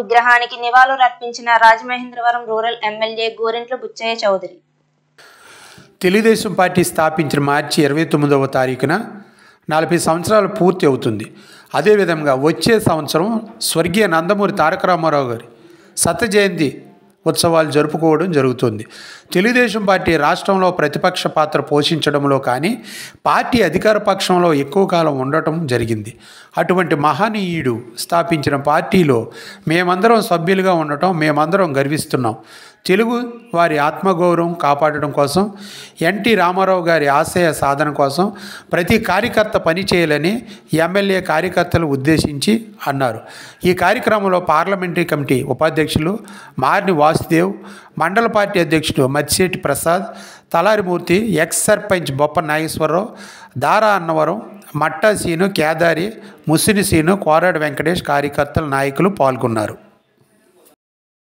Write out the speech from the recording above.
విగ్రహానికి నివాళులు అర్పించిన Rajamahendravaram rural MLA Gorantla Butchaiah Chowdary Telugu Desam party స్థాపించిన మార్చి ఇరవై తొమ్మిదవ తారీఖున నలభై సంవత్సరాలు పూర్తి అవుతుంది అదేవిధంగా వచ్చే సంవత్సరం స్వర్గీయ నందమూరి తారక రామారావు గారి సత్యజయంతి జయంతి ఉత్సవాలు జరుపుకోవడం జరుగుతుంది తెలుగుదేశం పార్టీ రాష్ట్రంలో ప్రతిపక్ష పాత్ర పోషించడంలో కానీ పార్టీ అధికార పక్షంలో ఎక్కువ కాలం ఉండటం జరిగింది అటువంటి మహనీయుడు స్థాపించిన పార్టీలో మేమందరం సభ్యులుగా ఉండటం మేమందరం గర్విస్తున్నాం తెలుగు వారి ఆత్మగౌరవం కాపాడడం కోసం ఎన్టీ రామారావు గారి ఆశయ సాధన కోసం ప్రతి కార్యకర్త పనిచేయాలని ఎమ్మెల్యే కార్యకర్తలు ఉద్దేశించి అన్నారు ఈ కార్యక్రమంలో పార్లమెంటరీ కమిటీ ఉపాధ్యక్షులు మార్ని వాసుదేవ్ మండల పార్టీ అధ్యక్షుడు మతి గచ్చిశెట్టి ప్రసాద్ తలారిమూర్తి ఎక్స్ సర్పంచ్ బొప్ప నాగేశ్వరరావు దారా అన్నవరం మట్టా సీను కేదారి ముసిని సీను కోరాడు వెంకటేష్ కార్యకర్తల నాయకులు పాల్గొన్నారు